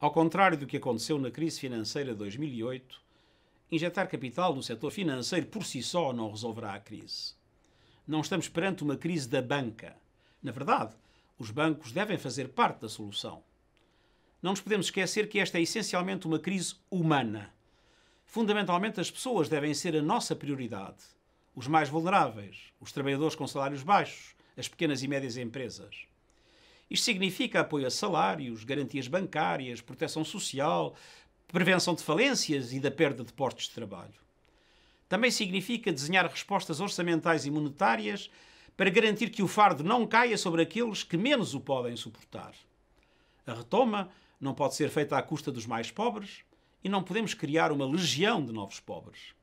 Ao contrário do que aconteceu na crise financeira de 2008, injetar capital no setor financeiro por si só não resolverá a crise. Não estamos perante uma crise da banca. Na verdade, os bancos devem fazer parte da solução. Não nos podemos esquecer que esta é essencialmente uma crise humana. Fundamentalmente, as pessoas devem ser a nossa prioridade. Os mais vulneráveis, os trabalhadores com salários baixos, as pequenas e médias empresas. Isto significa apoio a salários, garantias bancárias, proteção social, prevenção de falências e da perda de postos de trabalho. Também significa desenhar respostas orçamentais e monetárias para garantir que o fardo não caia sobre aqueles que menos o podem suportar. A retoma não pode ser feita à custa dos mais pobres e não podemos criar uma legião de novos pobres.